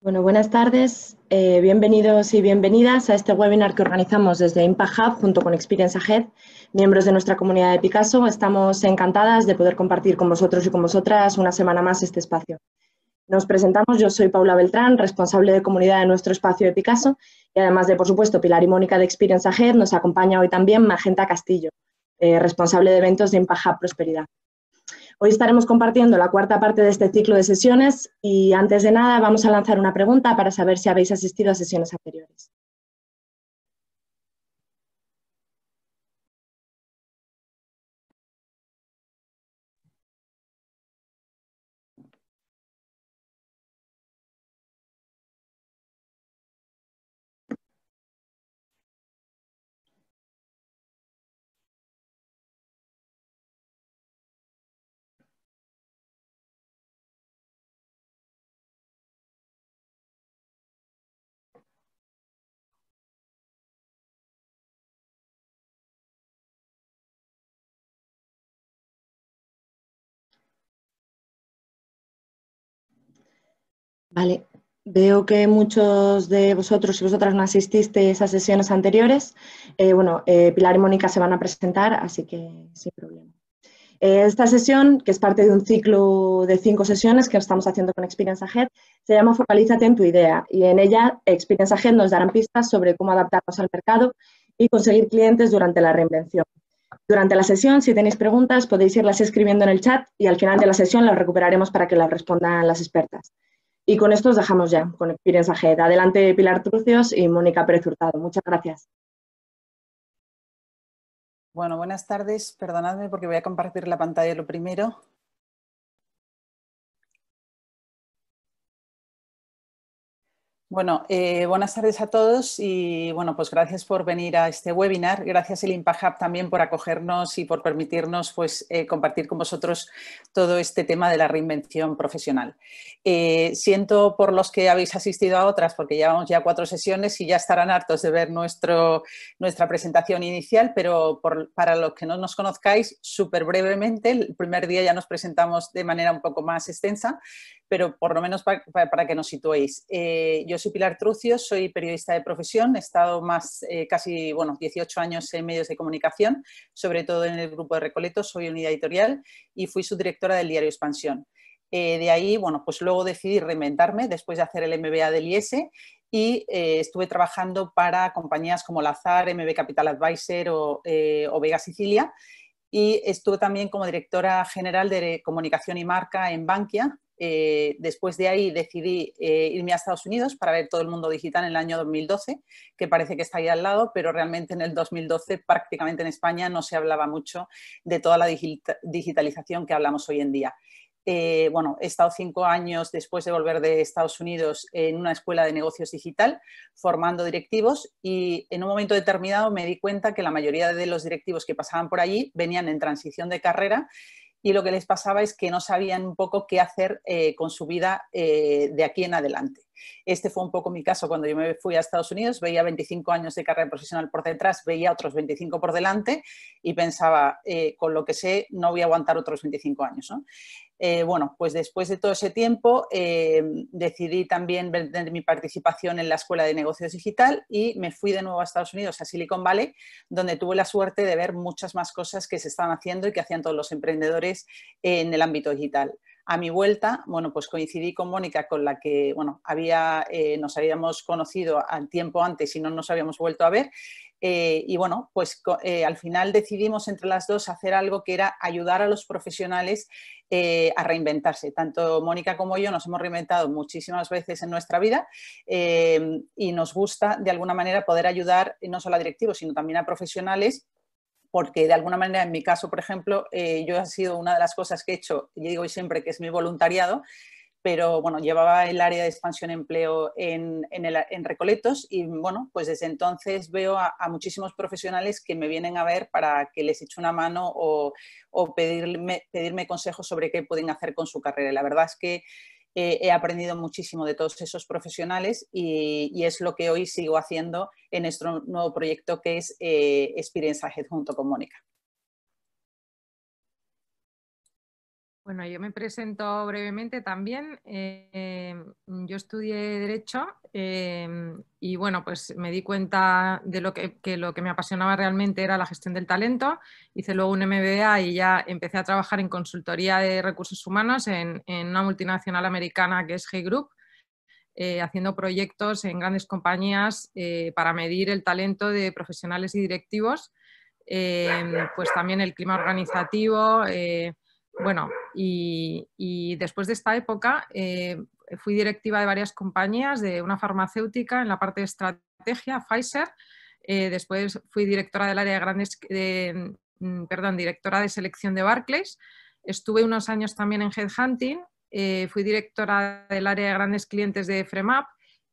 Bueno, buenas tardes. Eh, bienvenidos y bienvenidas a este webinar que organizamos desde Impact Hub junto con Experience Ahead, miembros de nuestra comunidad de Picasso. Estamos encantadas de poder compartir con vosotros y con vosotras una semana más este espacio. Nos presentamos, yo soy Paula Beltrán, responsable de comunidad de nuestro espacio de Picasso y además de, por supuesto, Pilar y Mónica de Experience Ahead, nos acompaña hoy también Magenta Castillo, eh, responsable de eventos de Impact Hub Prosperidad. Hoy estaremos compartiendo la cuarta parte de este ciclo de sesiones y antes de nada vamos a lanzar una pregunta para saber si habéis asistido a sesiones anteriores. Vale, Veo que muchos de vosotros y vosotras no asististeis a sesiones anteriores. Eh, bueno, eh, Pilar y Mónica se van a presentar, así que sin problema. Eh, esta sesión, que es parte de un ciclo de cinco sesiones que estamos haciendo con Experience Ahead, se llama Focalízate en tu idea y en ella Experience Ahead nos darán pistas sobre cómo adaptarnos al mercado y conseguir clientes durante la reinvención. Durante la sesión, si tenéis preguntas, podéis irlas escribiendo en el chat y al final de la sesión las recuperaremos para que las respondan las expertas. Y con esto os dejamos ya con Experience Ahead. Adelante Pilar Trucios y Mónica Pérez Hurtado. Muchas gracias. Bueno, buenas tardes. Perdonadme porque voy a compartir la pantalla lo primero. Bueno, eh, buenas tardes a todos y bueno, pues gracias por venir a este webinar. Gracias el ImpaHub también por acogernos y por permitirnos pues, eh, compartir con vosotros todo este tema de la reinvención profesional. Eh, siento por los que habéis asistido a otras porque llevamos ya cuatro sesiones y ya estarán hartos de ver nuestro, nuestra presentación inicial, pero para los que no nos conozcáis, súper brevemente, el primer día ya nos presentamos de manera un poco más extensa pero por lo menos para, que nos situéis. Eh, yo soy Pilar Trucio, soy periodista de profesión, he estado más eh, casi bueno, 18 años en medios de comunicación, sobre todo en el grupo de Recoleto, soy unidad editorial y fui subdirectora del diario Expansión. Eh, de ahí, bueno, pues luego decidí reinventarme después de hacer el MBA del IES e y estuve trabajando para compañías como Lazar, MB Capital Advisor o, o, Vega Sicilia y estuve también como directora general de comunicación y marca en Bankia eh, después de ahí decidí eh, irme a Estados Unidos para ver todo el mundo digital en el año 2012, que parece que está ahí al lado, pero realmente en el 2012 prácticamente en España no se hablaba mucho de toda la digitalización que hablamos hoy en día. Eh, bueno, he estado cinco años después de volver de Estados Unidos en una escuela de negocios digital formando directivos y en un momento determinado me di cuenta que la mayoría de los directivos que pasaban por allí venían en transición de carrera y lo que les pasaba es que no sabían un poco qué hacer eh, con su vida eh, de aquí en adelante. Este fue un poco mi caso cuando yo me fui a Estados Unidos, veía 25 años de carrera profesional por detrás, veía otros 25 por delante y pensaba, eh, con lo que sé, no voy a aguantar otros 25 años. ¿no? Eh, bueno, pues después de todo ese tiempo eh, decidí también vender mi participación en la Escuela de Negocios Digital y me fui de nuevo a Estados Unidos, a Silicon Valley, donde tuve la suerte de ver muchas más cosas que se estaban haciendo y que hacían todos los emprendedores en el ámbito digital a mi vuelta, bueno, pues coincidí con Mónica, con la que, bueno, eh, nos habíamos conocido al tiempo antes y no nos habíamos vuelto a ver, eh, y bueno, pues eh, al final decidimos entre las dos hacer algo que era ayudar a los profesionales eh, a reinventarse. Tanto Mónica como yo nos hemos reinventado muchísimas veces en nuestra vida y nos gusta de alguna manera poder ayudar no solo a directivos, sino también a profesionales porque de alguna manera en mi caso, por ejemplo, yo ha sido una de las cosas que he hecho, yo digo siempre que es mi voluntariado, pero bueno, llevaba el área de expansión empleo en, en, Recoletos y bueno, pues desde entonces veo a, muchísimos profesionales que me vienen a ver para que les eche una mano o, pedirme, pedirme consejos sobre qué pueden hacer con su carrera. La verdad es que eh, he aprendido muchísimo de todos esos profesionales y, es lo que hoy sigo haciendo en nuestro nuevo proyecto que es eh, Experience Head junto con Mónica. Bueno, yo me presento brevemente también. Eh, mm, yo estudié Derecho eh, y bueno, pues me di cuenta de lo que, lo que me apasionaba realmente era la gestión del talento. Hice luego un MBA y ya empecé a trabajar en consultoría de recursos humanos en, una multinacional americana que es G Group, eh, haciendo proyectos en grandes compañías para medir el talento de profesionales y directivos, pues también el clima organizativo. Bueno, y, después de esta época eh, fui directiva de varias compañías, de una farmacéutica en la parte de estrategia, Pfizer. Eh, después fui directora del área de grandes, mm, directora de selección de Barclays. Estuve unos años también en Headhunting. Eh, fui directora del área de grandes clientes de Fremap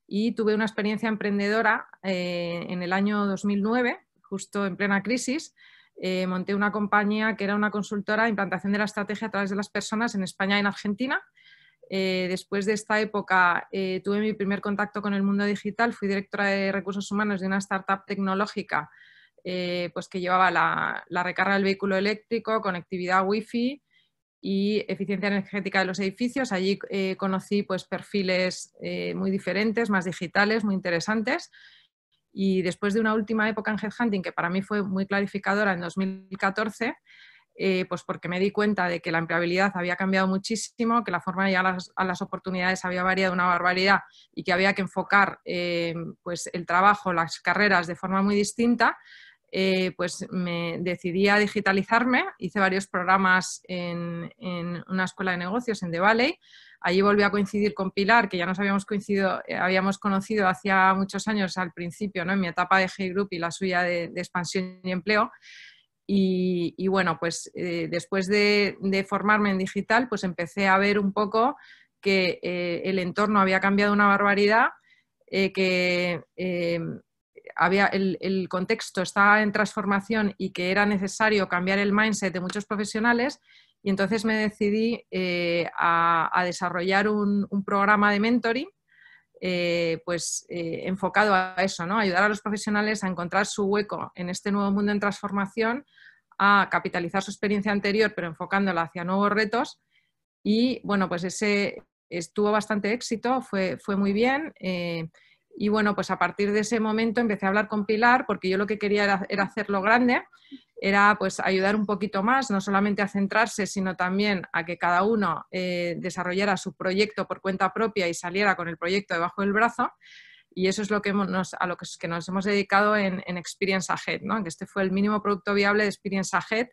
y tuve una experiencia emprendedora en el año 2009, justo en plena crisis eh, monté una compañía que era una consultora de implantación de la estrategia a través de las personas en España y en Argentina. Eh, después de esta época eh, tuve mi primer contacto con el mundo digital, fui directora de recursos humanos de una startup tecnológica pues que llevaba la, recarga del vehículo eléctrico, conectividad wifi y eficiencia energética de los edificios. Allí conocí pues, perfiles muy diferentes, más digitales, muy interesantes y después de una última época en headhunting, que para mí fue muy clarificadora en 2014, eh, pues porque me di cuenta de que la empleabilidad había cambiado muchísimo, que la forma de llegar a las, oportunidades había variado una barbaridad y que había que enfocar eh, pues el trabajo, las carreras de forma muy distinta, eh, pues me decidí a digitalizarme, hice varios programas en, una escuela de negocios en The Valley. Allí volví a coincidir con Pilar, que ya nos habíamos, coincidido, eh, habíamos conocido hacía muchos años al principio, ¿no? en mi etapa de g Group y la suya de, expansión y empleo. Y, bueno, pues eh, después de, formarme en digital, pues empecé a ver un poco que el entorno había cambiado una barbaridad, que había el, contexto estaba en transformación y que era necesario cambiar el mindset de muchos profesionales, y entonces me decidí eh, a, desarrollar un, programa de mentoring eh, pues, eh, enfocado a eso, ¿no? ayudar a los profesionales a encontrar su hueco en este nuevo mundo en transformación, a capitalizar su experiencia anterior, pero enfocándola hacia nuevos retos. Y bueno, pues ese estuvo bastante éxito, fue, fue muy bien. Y bueno, pues a partir de ese momento empecé a hablar con Pilar porque yo lo que quería era, hacerlo grande, era pues ayudar un poquito más, no solamente a centrarse, sino también a que cada uno eh, desarrollara su proyecto por cuenta propia y saliera con el proyecto debajo del brazo. Y eso es lo que nos, a lo que, nos hemos dedicado en, Experience Ahead, ¿no? que este fue el mínimo producto viable de Experience Ahead,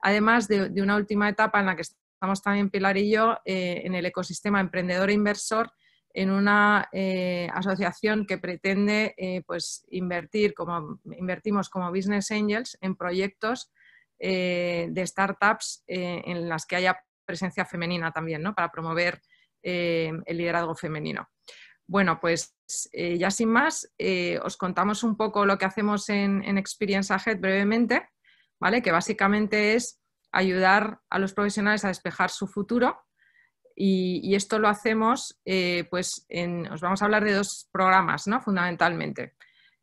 además de, una última etapa en la que estamos también Pilar y yo eh, en el ecosistema emprendedor e inversor, en una eh, asociación que pretende eh, pues, invertir, como invertimos como Business Angels, en proyectos eh, de startups en las que haya presencia femenina también, ¿no? para promover el liderazgo femenino. Bueno, pues ya sin más, os contamos un poco lo que hacemos en, en Experience Ahead brevemente, ¿vale? que básicamente es ayudar a los profesionales a despejar su futuro y, esto lo hacemos, eh, pues en, os vamos a hablar de dos programas, ¿no? Fundamentalmente.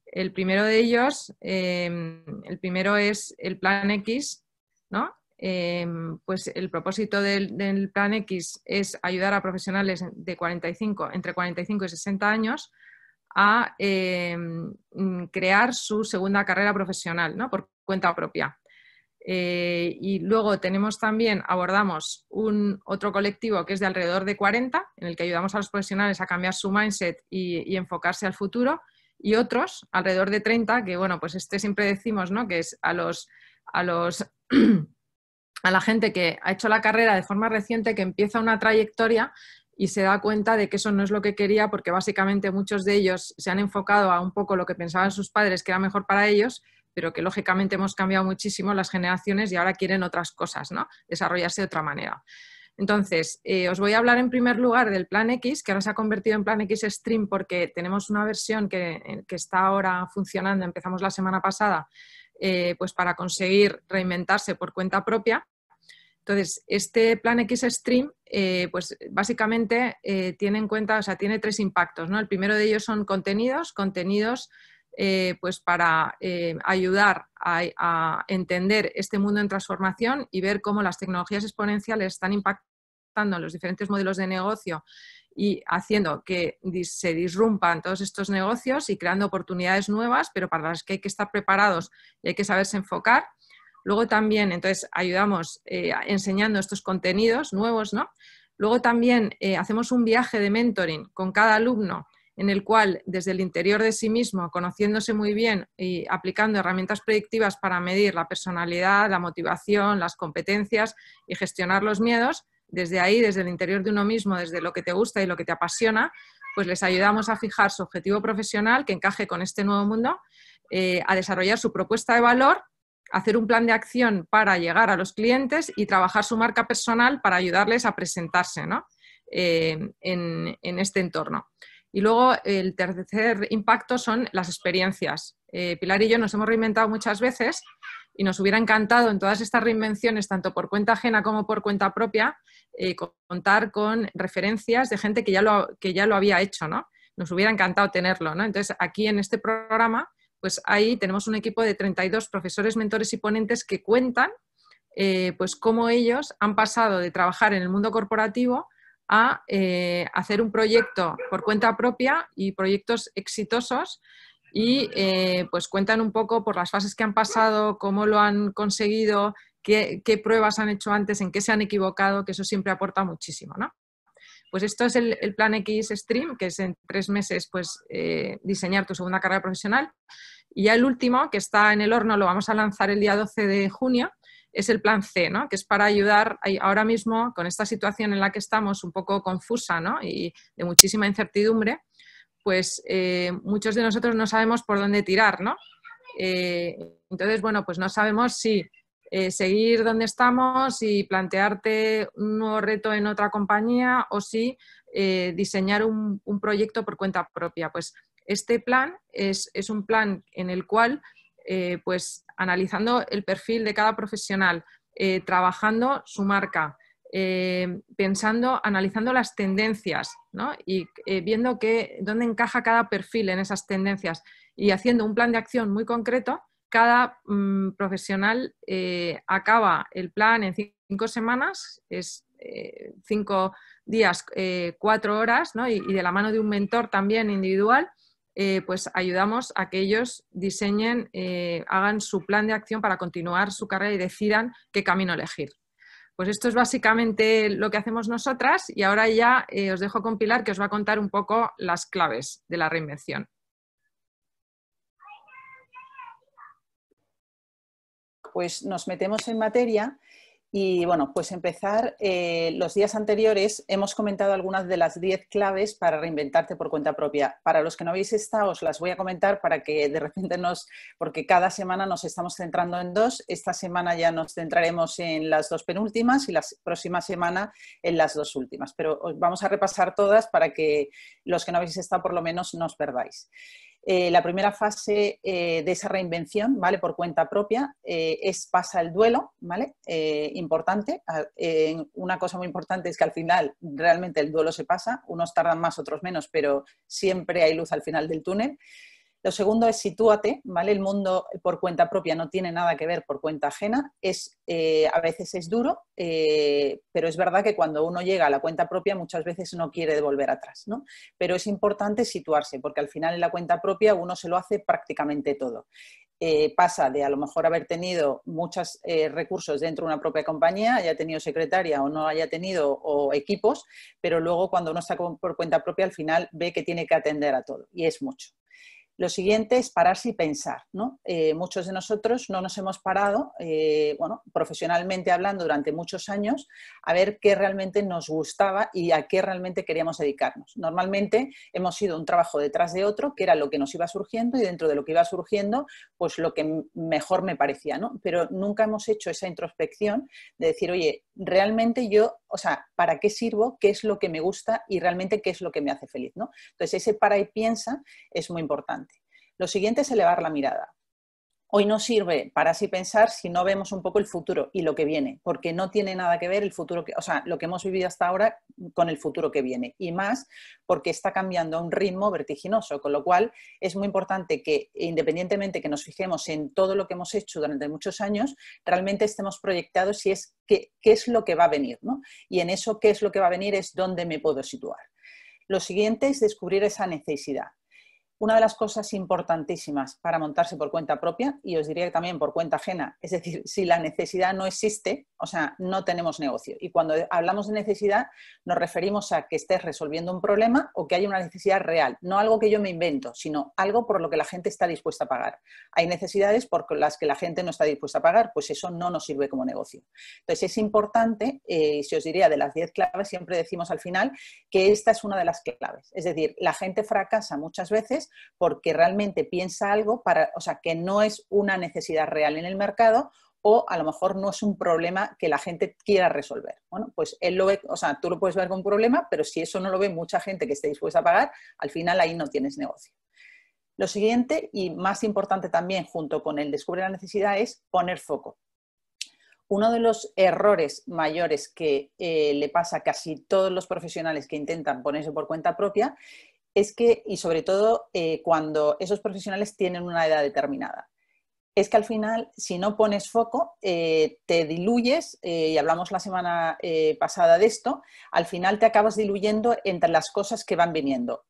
El primero de ellos, eh, el primero es el Plan X, ¿no? Eh, pues el propósito del, Plan X es ayudar a profesionales de 45, entre 45 y 60 años a crear su segunda carrera profesional ¿no? por cuenta propia. Eh, y luego tenemos también, abordamos un otro colectivo que es de alrededor de 40, en el que ayudamos a los profesionales a cambiar su mindset y, enfocarse al futuro, y otros, alrededor de 30, que bueno, pues este siempre decimos, ¿no? Que es a a los a la gente que ha hecho la carrera de forma reciente, que empieza una trayectoria y se da cuenta de que eso no es lo que quería, porque básicamente muchos de ellos se han enfocado a un poco lo que pensaban sus padres que era mejor para ellos, pero que lógicamente hemos cambiado muchísimo las generaciones y ahora quieren otras cosas, ¿no? Desarrollarse de otra manera. Entonces, eh, os voy a hablar en primer lugar del Plan X, que ahora se ha convertido en Plan X Stream porque tenemos una versión que, eh, está ahora funcionando, empezamos la semana pasada, eh, pues para conseguir reinventarse por cuenta propia. Entonces, este Plan X Stream, pues básicamente tiene en cuenta, o sea, tiene tres impactos, ¿no? El primero de ellos son contenidos, contenidos eh, pues para eh, ayudar a, entender este mundo en transformación y ver cómo las tecnologías exponenciales están impactando en los diferentes modelos de negocio y haciendo que se disrumpan todos estos negocios y creando oportunidades nuevas, pero para las que hay que estar preparados y hay que saberse enfocar. Luego también, entonces, ayudamos eh, enseñando estos contenidos nuevos, ¿no? Luego también hacemos un viaje de mentoring con cada alumno en el cual desde el interior de sí mismo, conociéndose muy bien y aplicando herramientas predictivas para medir la personalidad, la motivación, las competencias y gestionar los miedos, desde ahí, desde el interior de uno mismo, desde lo que te gusta y lo que te apasiona, pues les ayudamos a fijar su objetivo profesional que encaje con este nuevo mundo, eh, a desarrollar su propuesta de valor, hacer un plan de acción para llegar a los clientes y trabajar su marca personal para ayudarles a presentarse eh, en, este entorno. Y luego el tercer impacto son las experiencias. Eh, Pilar y yo nos hemos reinventado muchas veces y nos hubiera encantado en todas estas reinvenciones, tanto por cuenta ajena como por cuenta propia, eh, contar con referencias de gente que ya lo, que ya lo había hecho, ¿no? Nos hubiera encantado tenerlo, Entonces, aquí en este programa, pues ahí tenemos un equipo de 32 profesores, mentores y ponentes que cuentan eh, pues cómo ellos han pasado de trabajar en el mundo corporativo a eh, hacer un proyecto por cuenta propia y proyectos exitosos y eh, pues cuentan un poco por las fases que han pasado, cómo lo han conseguido, qué, pruebas han hecho antes, en qué se han equivocado, que eso siempre aporta muchísimo, ¿no? Pues esto es el, Plan X Stream, que es en tres meses pues, eh, diseñar tu segunda carrera profesional. Y ya el último, que está en el horno, lo vamos a lanzar el día 12 de junio, es el plan C, ¿no? que es para ayudar ahora mismo con esta situación en la que estamos un poco confusa y de muchísima incertidumbre, pues eh, muchos de nosotros no sabemos por dónde tirar. ¿no? Eh, entonces, bueno, pues no sabemos si eh, seguir donde estamos y plantearte un nuevo reto en otra compañía o si diseñar un, proyecto por cuenta propia. Pues este plan es un plan en el cual eh, pues analizando el perfil de cada profesional, eh, trabajando su marca, eh, pensando, analizando las tendencias ¿no? y viendo que, dónde encaja cada perfil en esas tendencias y haciendo un plan de acción muy concreto, cada mm, profesional acaba el plan en cinco semanas, es cinco días, cuatro horas, y de la mano de un mentor también individual eh, pues ayudamos a que ellos diseñen, eh, hagan su plan de acción para continuar su carrera y decidan qué camino elegir. Pues esto es básicamente lo que hacemos nosotras y ahora ya eh, os dejo con Pilar que os va a contar un poco las claves de la reinvención. Pues nos metemos en materia y bueno, pues empezar. Eh, los días anteriores hemos comentado algunas de las 10 claves para reinventarte por cuenta propia. Para los que no habéis estado, os las voy a comentar para que de repente nos, porque cada semana nos estamos centrando en dos. Esta semana ya nos centraremos en las dos penúltimas y la próxima semana en las dos últimas. Pero vamos a repasar todas para que los que no habéis estado por lo menos no os perdáis. Eh, la primera fase eh, de esa reinvención, ¿vale? Por cuenta propia, eh, es pasa el duelo, ¿vale? importante. una cosa muy importante es que al final realmente el duelo se pasa, unos tardan más, otros menos, pero siempre hay luz al final del túnel. Lo segundo es sitúate, ¿vale? El mundo por cuenta propia no tiene nada que ver por cuenta ajena. Es, eh, a veces es duro, eh, pero es verdad que cuando uno llega a la cuenta propia muchas veces no quiere volver atrás, ¿no? Pero es importante situarse, porque al final en la cuenta propia uno se lo hace prácticamente todo. Eh, pasa de a lo mejor haber tenido muchos recursos dentro de una propia compañía, haya tenido secretaria o no haya tenido o equipos, pero luego cuando uno está por cuenta propia al final ve que tiene que atender a todo y es mucho. Lo siguiente es pararse y pensar. ¿no? Eh, muchos de nosotros no nos hemos parado, eh, bueno, profesionalmente hablando, durante muchos años, a ver qué realmente nos gustaba y a qué realmente queríamos dedicarnos. Normalmente hemos sido un trabajo detrás de otro, que era lo que nos iba surgiendo y dentro de lo que iba surgiendo, pues lo que mejor me parecía, ¿no? Pero nunca hemos hecho esa introspección de decir, oye, realmente yo, o sea, ¿para qué sirvo? ¿Qué es lo que me gusta y realmente qué es lo que me hace feliz? ¿no? Entonces, ese para y piensa es muy importante. Lo siguiente es elevar la mirada. Hoy no sirve para así pensar si no vemos un poco el futuro y lo que viene, porque no tiene nada que ver el futuro, que, o lo que hemos vivido hasta ahora con el futuro que viene. Y más porque está cambiando a un ritmo vertiginoso, con lo cual es muy importante que, independientemente que nos fijemos en todo lo que hemos hecho durante muchos años, realmente estemos proyectados y es qué, es lo que va a venir. ¿no? Y en eso, qué es lo que va a venir es dónde me puedo situar. Lo siguiente es descubrir esa necesidad una de las cosas importantísimas para montarse por cuenta propia, y os diría también por cuenta ajena, es decir, si la necesidad no existe, o sea, no tenemos negocio. Y cuando hablamos de necesidad, nos referimos a que estés resolviendo un problema o que haya una necesidad real, no algo que yo me invento, sino algo por lo que la gente está dispuesta a pagar. Hay necesidades por las que la gente no está dispuesta a pagar, pues eso no nos sirve como negocio. Entonces es importante, y eh, si os diría de las 10 claves, siempre decimos al final que esta es una de las claves. Es decir, la gente fracasa muchas veces porque realmente piensa algo para, o sea, que no es una necesidad real en el mercado o a lo mejor no es un problema que la gente quiera resolver. Bueno, pues él lo ve, o sea, tú lo puedes ver como un problema, pero si eso no lo ve mucha gente que esté dispuesta a pagar, al final ahí no tienes negocio. Lo siguiente y más importante también junto con el descubrir la necesidad es poner foco. Uno de los errores mayores que eh, le pasa a casi todos los profesionales que intentan ponerse por cuenta propia es que, y sobre todo eh, cuando esos profesionales tienen una edad determinada, es que al final, si no pones foco, eh, te diluyes, eh, y hablamos la semana eh, pasada de esto, al final te acabas diluyendo entre las cosas que van viniendo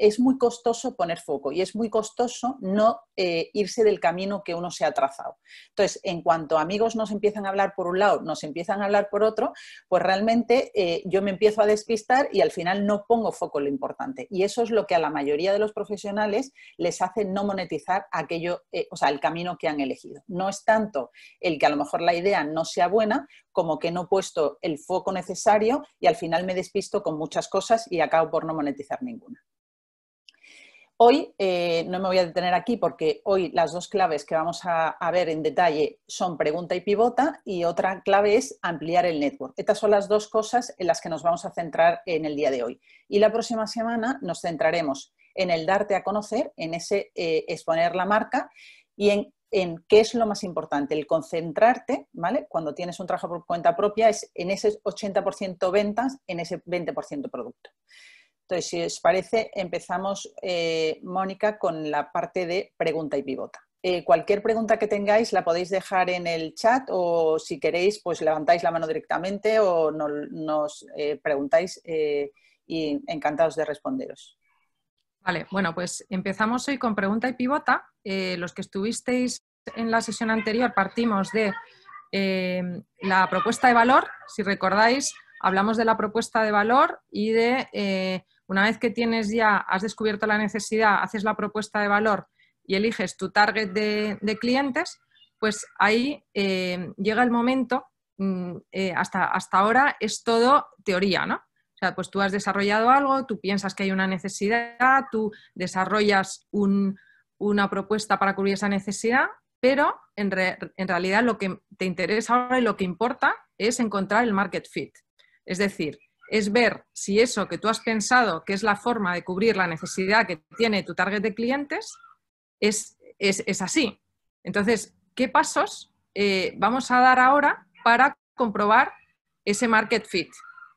es muy costoso poner foco y es muy costoso no eh, irse del camino que uno se ha trazado. Entonces, en cuanto amigos nos empiezan a hablar por un lado, nos empiezan a hablar por otro, pues realmente eh, yo me empiezo a despistar y al final no pongo foco en lo importante. Y eso es lo que a la mayoría de los profesionales les hace no monetizar aquello, eh, o sea, el camino que han elegido. No es tanto el que a lo mejor la idea no sea buena, como que no he puesto el foco necesario y al final me despisto con muchas cosas y acabo por no monetizar ninguna. Hoy eh, no me voy a detener aquí porque hoy las dos claves que vamos a, ver en detalle son pregunta y pivota y otra clave es ampliar el network. Estas son las dos cosas en las que nos vamos a centrar en el día de hoy. Y la próxima semana nos centraremos en el darte a conocer, en ese eh, exponer la marca y en, qué es lo más importante, el concentrarte, ¿vale? Cuando tienes un trabajo por cuenta propia es en ese 80% ventas, en ese 20% producto. Entonces, si os parece, empezamos, eh, Mónica, con la parte de pregunta y pivota. Eh, cualquier pregunta que tengáis la podéis dejar en el chat o si queréis, pues levantáis la mano directamente o nos eh, preguntáis y encantados de responderos. Vale, bueno, pues empezamos hoy con pregunta y pivota. los que estuvisteis en la sesión anterior partimos de la propuesta de valor. Si recordáis, hablamos de la propuesta de valor y de una vez que tienes ya, has descubierto la necesidad, haces la propuesta de valor y eliges tu target de, clientes, pues ahí eh, llega el momento, mm, eh, hasta, hasta ahora es todo teoría, ¿no? O sea, pues tú has desarrollado algo, tú piensas que hay una necesidad, tú desarrollas una propuesta para cubrir esa necesidad, pero en realidad lo que te interesa ahora y lo que importa es encontrar el market fit. Es decir, es ver si eso que tú has pensado que es la forma de cubrir la necesidad que tiene tu target de clientes es, es, así. Entonces, ¿qué pasos eh, vamos a dar ahora para comprobar ese market fit?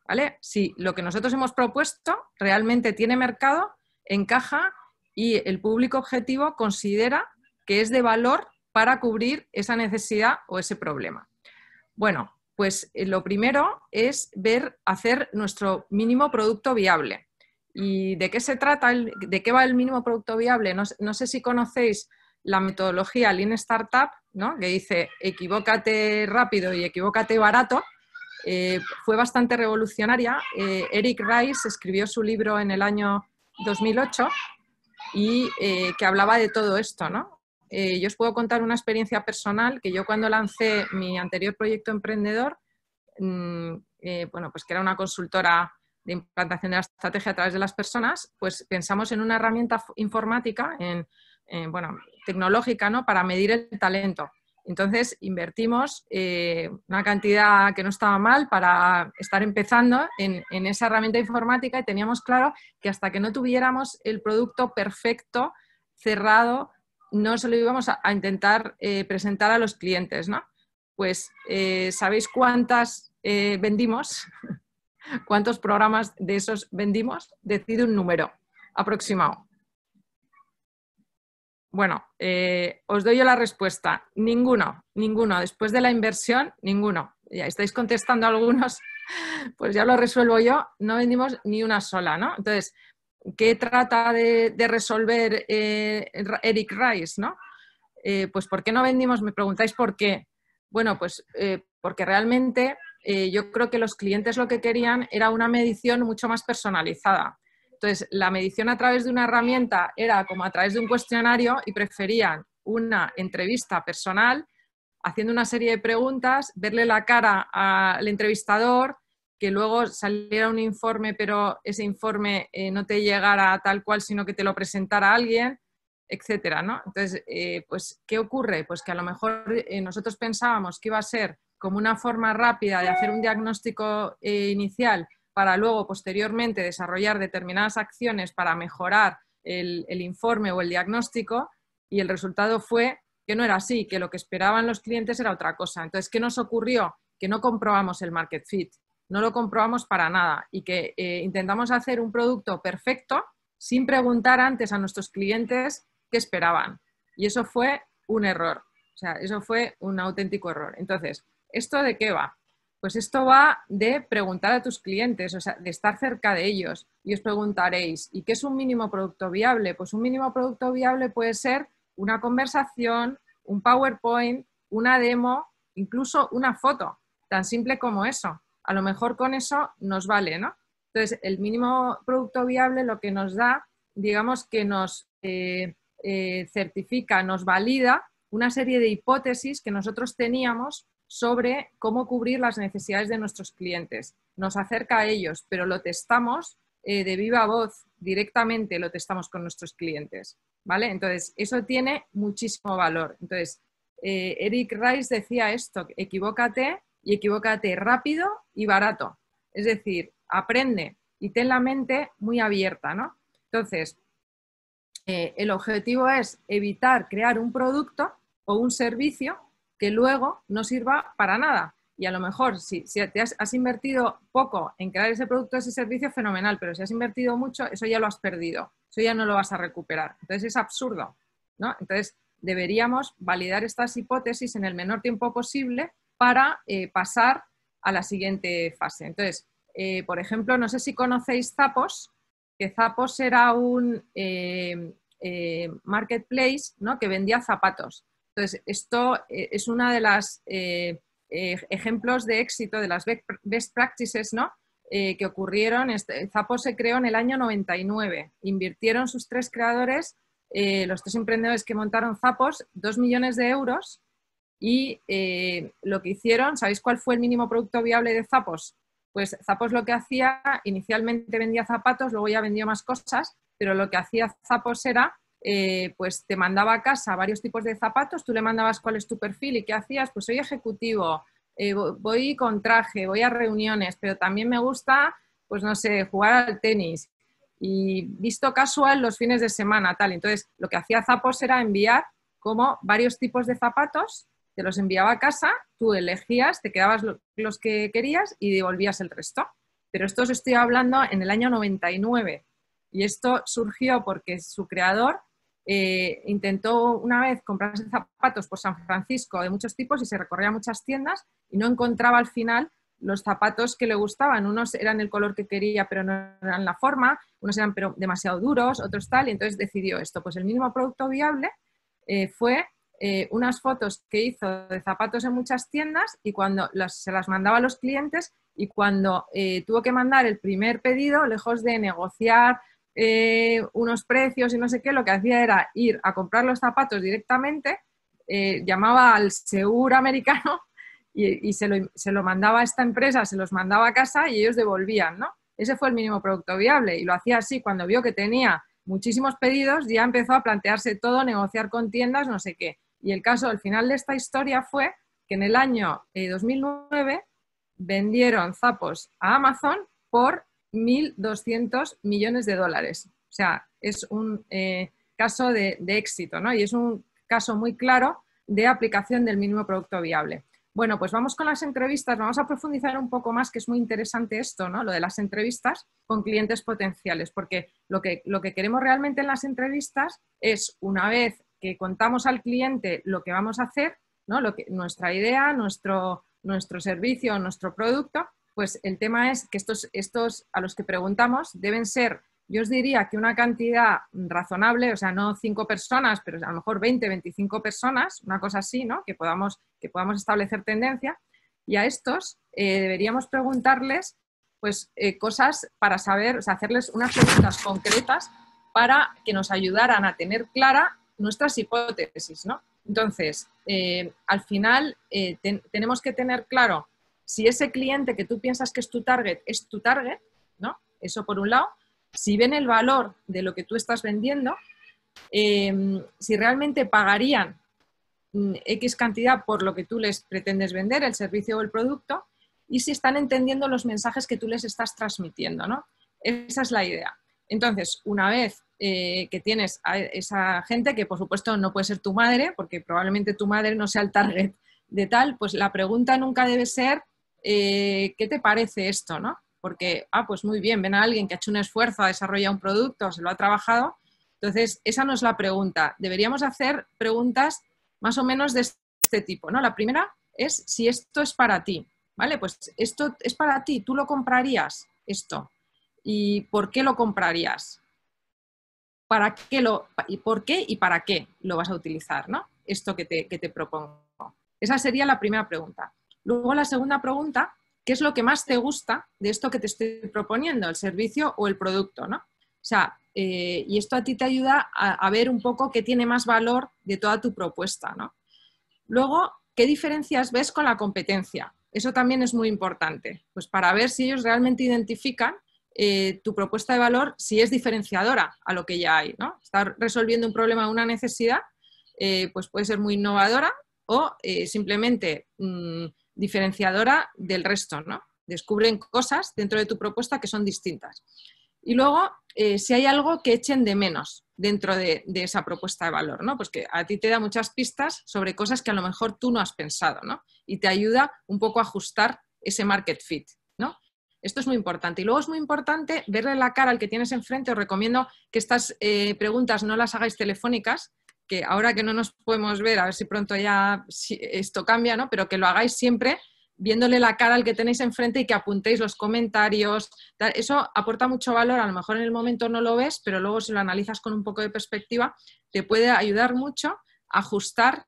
¿Vale? Si lo que nosotros hemos propuesto realmente tiene mercado, encaja y el público objetivo considera que es de valor para cubrir esa necesidad o ese problema. Bueno, pues eh, lo primero es ver, hacer nuestro mínimo producto viable. ¿Y de qué se trata? ¿De qué va el mínimo producto viable? No, sé si conocéis la metodología Lean Startup, ¿no? que dice equivócate rápido y equivócate barato. Eh, fue bastante revolucionaria. Eh, Eric Rice escribió su libro en el año 2008 y que hablaba de todo esto, ¿no? Eh, yo os puedo contar una experiencia personal que yo cuando lancé mi anterior proyecto emprendedor, mm, eh, bueno, pues que era una consultora de implantación de la estrategia a través de las personas, pues pensamos en una herramienta informática, en, bueno, tecnológica, ¿no? Para medir el talento. Entonces invertimos eh, una cantidad que no estaba mal para estar empezando en, esa herramienta informática y teníamos claro que hasta que no tuviéramos el producto perfecto, cerrado, no lo íbamos a, intentar eh, presentar a los clientes, ¿no? Pues, eh, ¿sabéis cuántas eh, vendimos? ¿Cuántos programas de esos vendimos? Decide un número aproximado. Bueno, os doy yo la respuesta. Ninguno, ninguno. Después de la inversión, ninguno. Ya estáis contestando algunos, pues ya lo resuelvo yo. No vendimos ni una sola, ¿no? Entonces, ¿Qué trata de, resolver eh, Eric Rice? ¿no? Eh, pues ¿por qué no vendimos? Me preguntáis por qué. Bueno, pues eh, porque realmente yo creo que los clientes lo que querían era una medición mucho más personalizada. Entonces, la medición a través de una herramienta era como a través de un cuestionario y preferían una entrevista personal haciendo una serie de preguntas, verle la cara al entrevistador, que luego saliera un informe, pero ese informe eh, no te llegara tal cual, sino que te lo presentara alguien, etcétera, ¿no? Entonces, eh, pues, ¿qué ocurre? Pues que a lo mejor eh, nosotros pensábamos que iba a ser como una forma rápida de hacer un diagnóstico inicial para luego, posteriormente, desarrollar determinadas acciones para mejorar el, el informe o el diagnóstico, y el resultado fue que no era así, que lo que esperaban los clientes era otra cosa. Entonces, ¿qué nos ocurrió? Que no comprobamos el market fit no lo comprobamos para nada y que eh, intentamos hacer un producto perfecto sin preguntar antes a nuestros clientes qué esperaban. Y eso fue un error, o sea, eso fue un auténtico error. Entonces, ¿esto de qué va? Pues esto va de preguntar a tus clientes, o sea, de estar cerca de ellos. Y os preguntaréis, ¿y qué es un mínimo producto viable? Pues un mínimo producto viable puede ser una conversación, un PowerPoint, una demo, incluso una foto, tan simple como eso a lo mejor con eso nos vale, ¿no? Entonces, el mínimo producto viable lo que nos da, digamos que nos eh, eh, certifica, nos valida una serie de hipótesis que nosotros teníamos sobre cómo cubrir las necesidades de nuestros clientes. Nos acerca a ellos, pero lo testamos eh, de viva voz directamente, lo testamos con nuestros clientes. ¿Vale? Entonces, eso tiene muchísimo valor. Entonces, Eric Rice decía esto, equivócate y equivócate rápido y barato. Es decir, aprende y ten la mente muy abierta, ¿no? Entonces, eh, el objetivo es evitar crear un producto o un servicio que luego no sirva para nada. Y a lo mejor, si, si te has, invertido poco en crear ese producto, o ese servicio, fenomenal, pero si has invertido mucho, eso ya lo has perdido, eso ya no lo vas a recuperar. Entonces es absurdo, ¿no? Entonces deberíamos validar estas hipótesis en el menor tiempo posible para eh, pasar a la siguiente fase. Entonces, eh, por ejemplo, no sé si conocéis Zapos, que Zapos era un eh, marketplace ¿no? que vendía zapatos. Entonces, esto es uno de los ejemplos de éxito, de las best practices, que ocurrieron. Este, Zapos se creó en el año 99. Invirtieron sus tres creadores, los tres emprendedores que montaron Zapos, dos millones de euros y eh, lo que hicieron, ¿sabéis cuál fue el mínimo producto viable de Zapos? Pues Zapos lo que hacía, inicialmente vendía zapatos, luego ya vendió más cosas, pero lo que hacía Zapos era, eh, pues te mandaba a casa varios tipos de zapatos, tú le mandabas cuál es tu perfil y qué hacías, pues soy ejecutivo, eh, voy con traje, voy a reuniones, pero también me gusta, pues no sé, jugar al tenis y visto casual los fines de semana, tal. Entonces, lo que hacía Zapos era enviar como varios tipos de zapatos te los enviaba a casa, tú elegías, te quedabas los que querías y devolvías el resto. Pero esto os estoy hablando en el año 99 y esto surgió porque su creador eh, intentó una vez comprarse zapatos por San Francisco de muchos tipos y se recorría muchas tiendas y no encontraba al final los zapatos que le gustaban. Unos eran el color que quería, pero no eran la forma, unos eran demasiado duros, otros tal, y entonces decidió esto. Pues el mínimo producto viable eh, fue eh, unas fotos que hizo de zapatos en muchas tiendas y cuando se las mandaba a los clientes y cuando eh, tuvo que mandar el primer pedido, lejos de negociar eh, unos precios y no sé qué, lo que hacía era ir a comprar los zapatos directamente, llamaba al seguro americano y, se, lo, se, lo, mandaba a esta empresa, se los mandaba a casa y ellos devolvían, ¿no? Ese fue el mínimo producto viable y lo hacía así cuando vio que tenía muchísimos pedidos, ya empezó a plantearse todo, negociar con tiendas, no sé qué. Y el caso, al final de esta historia fue que en el año 2009 eh, vendieron zapos a Amazon por 1.200 millones de dólares. O sea, es un eh, caso de, éxito, ¿no? Y es un caso muy claro de aplicación del mínimo producto viable. Bueno, pues vamos con las entrevistas, vamos a profundizar un poco más, que es muy interesante esto, ¿no? Lo de las entrevistas con clientes potenciales, porque lo que, lo que queremos realmente en las entrevistas es, una vez que contamos al cliente lo que vamos a hacer, ¿no? lo que, nuestra idea, nuestro, nuestro servicio, nuestro producto, pues el tema es que estos, estos a los que preguntamos deben ser, yo os diría que una cantidad razonable, o sea, no cinco personas, pero a lo mejor 20, 25 personas, una cosa así, ¿no? Que podamos, que podamos establecer tendencia. Y a estos eh, deberíamos preguntarles pues eh, cosas para saber, o sea, hacerles unas preguntas concretas para que nos ayudaran a tener clara nuestras hipótesis, ¿no? Entonces, eh, al final eh, tenemos que tener claro si ese cliente que tú piensas que es tu target es tu target, ¿no? Eso por un lado. Si ven el valor de lo que tú estás vendiendo, em, si realmente pagarían mm, X cantidad por lo que tú les pretendes vender, el servicio o el producto, y si están entendiendo los mensajes que tú les estás transmitiendo, ¿no? Esa es la idea. Entonces, una vez eh, que tienes a esa gente que por supuesto no puede ser tu madre, porque probablemente tu madre no sea el target de tal, pues la pregunta nunca debe ser, eh, ¿qué te parece esto? ¿no? Porque, ah, pues muy bien, ven a alguien que ha hecho un esfuerzo, ha desarrollado un producto, se lo ha trabajado. Entonces, esa no es la pregunta. Deberíamos hacer preguntas más o menos de este tipo, ¿no? La primera es si esto es para ti, ¿vale? Pues esto es para ti, tú lo comprarías, esto. ¿Y por qué lo comprarías? para qué lo, y por qué y para qué lo vas a utilizar, ¿no? Esto que te, propongo. Esa sería la primera pregunta. Luego la segunda pregunta, ¿qué es lo que más te gusta de esto que te estoy proponiendo, el servicio o el producto, ¿no? O sea, eh, y esto a ti te ayuda a, ver un poco qué tiene más valor de toda tu propuesta, ¿no? Luego, ¿qué diferencias ves con la competencia? Eso también es muy importante, pues para ver si ellos realmente identifican eh, tu propuesta de valor si es diferenciadora a lo que ya hay. ¿no? Estar resolviendo un problema o una necesidad, eh, pues puede ser muy innovadora o eh, simplemente mm, diferenciadora del resto. ¿no? Descubren cosas dentro de tu propuesta que son distintas. Y luego, si hay algo que echen de menos dentro de, esa propuesta de valor, ¿no? Pues a ti te da muchas pistas sobre cosas que a lo mejor tú no has pensado, ¿no? Y te ayuda un poco a ajustar ese market fit. Esto es muy importante. Y luego es muy importante verle la cara al que tienes enfrente. Os recomiendo que estas eh, preguntas no las hagáis telefónicas, que ahora que no nos podemos ver, a ver si pronto ya esto cambia, ¿no? Pero que lo hagáis siempre viéndole la cara al que tenéis enfrente y que apuntéis los comentarios. Eso aporta mucho valor, a lo mejor en el momento no lo ves, pero luego si lo analizas con un poco de perspectiva, te puede ayudar mucho a ajustar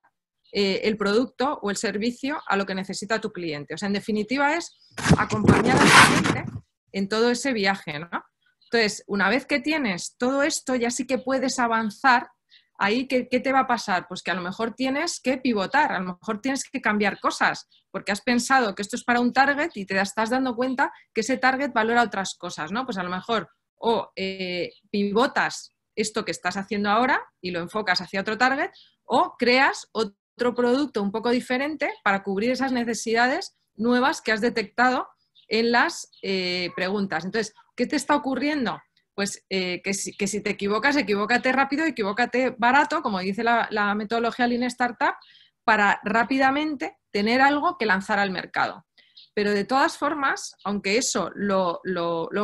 eh, el producto o el servicio a lo que necesita tu cliente. O sea, en definitiva es acompañar al cliente en todo ese viaje, ¿no? Entonces, una vez que tienes todo esto, ya sí que puedes avanzar. Ahí, ¿qué, te va a pasar? Pues que a lo mejor tienes que pivotar, a lo mejor tienes que cambiar cosas, porque has pensado que esto es para un target y te estás dando cuenta que ese target valora otras cosas, ¿no? Pues a lo mejor o eh, pivotas esto que estás haciendo ahora y lo enfocas hacia otro target, o creas otro otro producto un poco diferente para cubrir esas necesidades nuevas que has detectado en las eh, preguntas. Entonces, ¿qué te está ocurriendo? Pues eh, que, si, te equivocas, equivócate rápido, equivócate barato, como dice la, metodología Lean Startup, para rápidamente tener algo que lanzar al mercado. Pero de todas formas, aunque eso lo,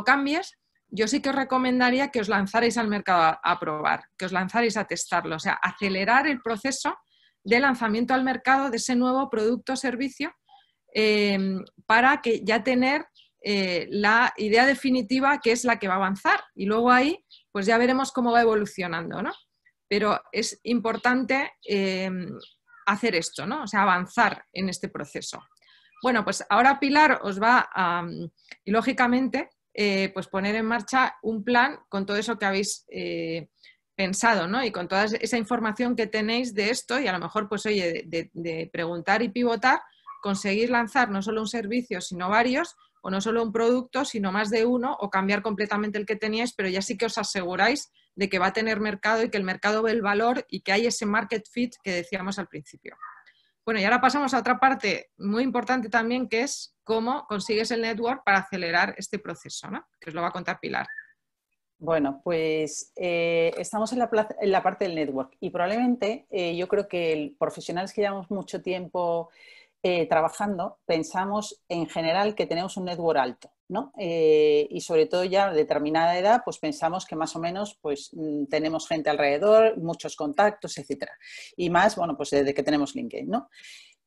cambies, yo sí que os recomendaría que os lanzarais al mercado a, probar, que os lanzarais a testarlo, o sea, acelerar el proceso de lanzamiento al mercado de ese nuevo producto o servicio eh, para que ya tener eh, la idea definitiva que es la que va a avanzar y luego ahí pues ya veremos cómo va evolucionando, ¿no? Pero es importante eh, hacer esto, ¿no? O sea, avanzar en este proceso. Bueno, pues ahora Pilar os va a, y lógicamente, pues poner en marcha un plan con todo eso que habéis pensado, ¿no? Y con toda esa información que tenéis de esto, y a lo mejor, pues oye, de, preguntar y pivotar, conseguir lanzar no solo un servicio, sino varios, o no solo un producto, sino más de uno, o cambiar completamente el que teníais, pero ya sí que os aseguráis de que va a tener mercado y que el mercado ve el valor y que hay ese market fit que decíamos al principio. Bueno, y ahora pasamos a otra parte muy importante también, que es cómo consigues el network para acelerar este proceso, ¿no? Que os lo va a contar Pilar. Bueno, pues eh, estamos en la, parte del network y probablemente eh, yo creo que el, profesionales que llevamos mucho tiempo eh, trabajando pensamos en general que tenemos un network alto, ¿no? y sobre todo ya a determinada edad, pues pensamos que más o menos pues mm, tenemos gente alrededor, muchos contactos, etcétera. Y más, bueno, pues desde que tenemos LinkedIn, ¿no?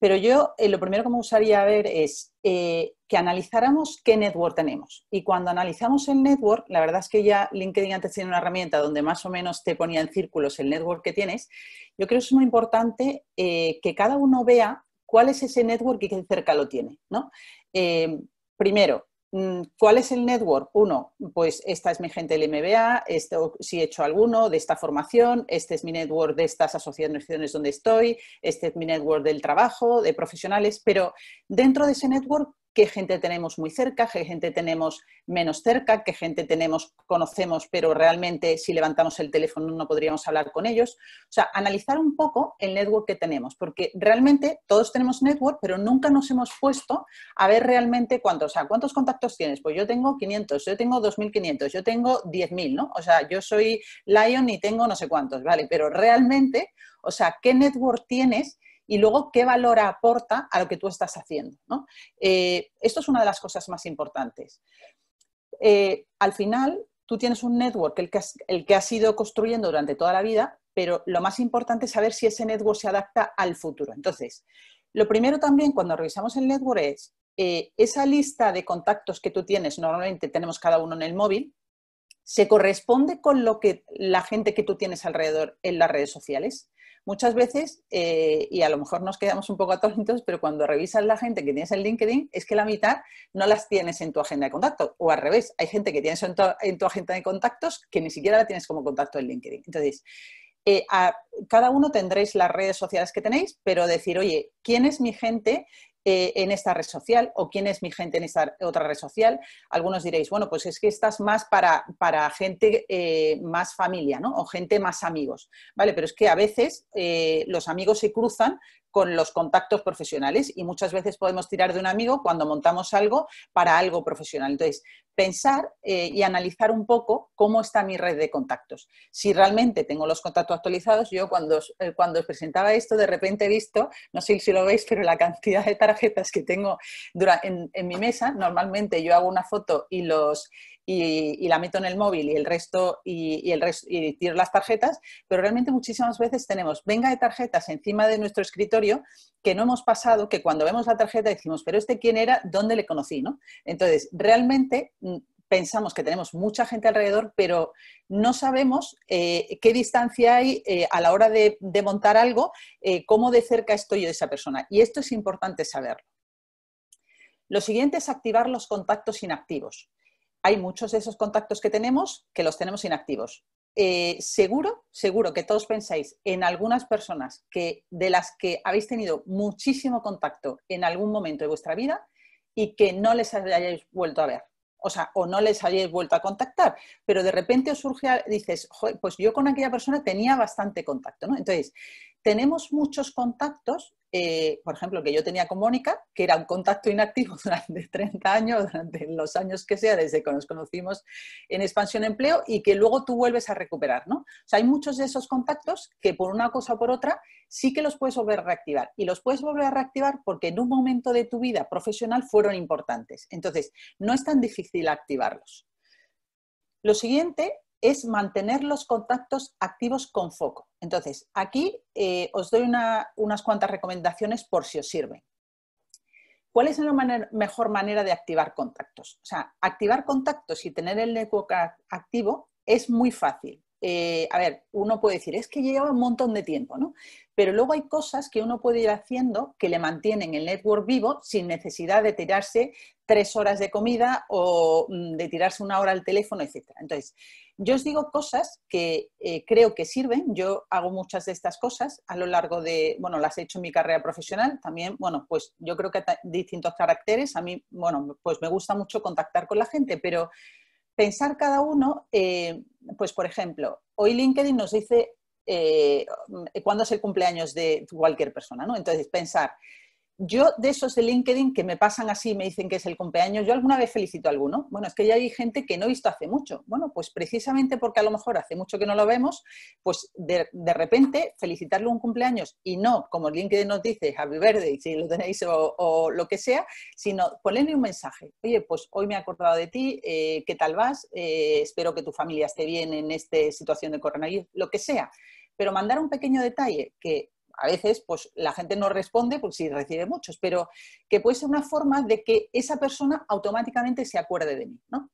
Pero yo eh, lo primero que me gustaría ver es eh, que analizáramos qué network tenemos. Y cuando analizamos el network, la verdad es que ya LinkedIn antes tiene una herramienta donde más o menos te ponía en círculos el network que tienes. Yo creo que es muy importante eh, que cada uno vea cuál es ese network y qué cerca lo tiene. ¿no? primero, Mm, ¿Cuál es el network? Uno, pues esta es mi gente del MBA, esto, si he hecho alguno de esta formación, este es mi network de estas asociaciones donde estoy, este es mi network del trabajo, de profesionales, pero dentro de ese network, qué gente tenemos muy cerca, qué gente tenemos menos cerca, qué gente tenemos, conocemos, pero realmente si levantamos el teléfono no podríamos hablar con ellos. O sea, analizar un poco el network que tenemos, porque realmente todos tenemos network, pero nunca nos hemos puesto a ver realmente cuántos, o sea, cuántos contactos tienes. Pues yo tengo 500, yo tengo 2.500, yo tengo 10.000, ¿no? O sea, yo soy Lion y tengo no sé cuántos, ¿vale? Pero realmente, o sea, ¿qué network tienes? y luego qué valor aporta a lo que tú estás haciendo. Eh, esto es una de las cosas más importantes. Eh, al final, tú tienes un network, el que, has, ido construyendo durante toda la vida, pero lo más importante es saber si ese network se adapta al futuro. Entonces, lo primero también cuando revisamos el network es eh, esa lista de contactos que tú tienes, normalmente tenemos cada uno en el móvil, se corresponde con lo que la gente que tú tienes alrededor en las redes sociales. Muchas veces, eh, y a lo mejor nos quedamos un poco atónitos, pero cuando revisas la gente que tienes en LinkedIn, es que la mitad no las tienes en tu agenda de contacto. O al revés, hay gente que tienes en tu, agenda de contactos que ni siquiera la tienes como contacto en LinkedIn. Entonces, eh, a, cada uno tendréis las redes sociales que tenéis, pero decir, oye, ¿quién es mi gente eh, en esta red social o quién es mi gente en esta otra red social. Algunos diréis, bueno, pues es que estás más para, para gente eh, más familia, ¿no? O gente más amigos, ¿vale? Pero es que a veces eh, los amigos se cruzan con los contactos profesionales y muchas veces podemos tirar de un amigo cuando montamos algo para algo profesional. Entonces, pensar y analizar un poco cómo está mi red de contactos. Si realmente tengo los contactos actualizados, yo cuando, cuando os presentaba esto, de repente he visto, no sé si lo veis, pero la cantidad de tarjetas tarjetas que tengo en, mi mesa, normalmente yo hago una foto y los... Y, la meto en el móvil y el resto y, y el resto, y tiro las tarjetas, pero realmente muchísimas veces tenemos venga de tarjetas encima de nuestro escritorio que no hemos pasado, que cuando vemos la tarjeta decimos, pero este quién era, dónde le conocí, ¿no? Entonces, realmente mm, pensamos que tenemos mucha gente alrededor, pero no sabemos eh, qué distancia hay eh, a la hora de, montar algo, eh, cómo de cerca estoy yo de esa persona. Y esto es importante saberlo. Lo siguiente es activar los contactos inactivos. Hay muchos de esos contactos que tenemos que los tenemos inactivos. seguro, seguro que todos pensáis en algunas personas que, de las que habéis tenido muchísimo contacto en algún momento de vuestra vida y que no les hayáis vuelto a ver o sea, o no les habéis vuelto a contactar, pero de repente os surge, dices, pues yo con aquella persona tenía bastante contacto, ¿no? Entonces, tenemos muchos contactos eh, por ejemplo, que yo tenía con Mónica, que era un contacto inactivo durante 30 años, durante los años que sea, desde que nos conocimos en Expansión Empleo, y que luego tú vuelves a recuperar, ¿no? hay muchos de esos contactos que por una cosa o por otra sí que los puedes volver a reactivar. Y los puedes volver a reactivar porque en un momento de tu vida profesional fueron importantes. Entonces, no es tan difícil activarlos. Lo siguiente es mantener los contactos activos con foco. Entonces, aquí eh, os doy unas cuantas recomendaciones por si os sirven. ¿Cuál es la mejor manera de activar contactos? O sea, activar contactos y tener el network activo es muy fácil. Eh, a ver, uno puede decir, es que lleva un montón de tiempo, ¿no? Pero luego hay cosas que uno puede ir haciendo que le mantienen el network vivo sin necesidad de tirarse tres horas de comida o mm, de tirarse una hora al teléfono, etc. Entonces, yo os digo cosas que eh, creo que sirven. Yo hago muchas de estas cosas a lo largo de, bueno, las he hecho en mi carrera profesional también, bueno, pues yo creo que distintos caracteres, a mí, bueno, pues me gusta mucho contactar con la gente, pero pensar cada uno, eh, pues por ejemplo, hoy LinkedIn nos dice eh, cuándo es el cumpleaños de cualquier persona, ¿no? Entonces, pensar, yo, de esos de LinkedIn que me pasan así, me dicen que es el cumpleaños, yo alguna vez felicito a alguno. Bueno, es que ya hay gente que no he visto hace mucho. Bueno, pues precisamente porque a lo mejor hace mucho que no lo vemos, pues de, repente felicitarle un cumpleaños y no, como LinkedIn nos dice, happy birthday, si lo tenéis o, lo que sea, sino ponerle un mensaje. Oye, pues hoy me he acordado de ti, eh, ¿qué tal vas? Eh, espero que tu familia esté bien en esta situación de coronavirus, lo que sea. Pero mandar un pequeño detalle que a veces pues, la gente no responde pues, si recibe muchos, pero que puede ser una forma de que esa persona automáticamente se acuerde de mí. ¿no?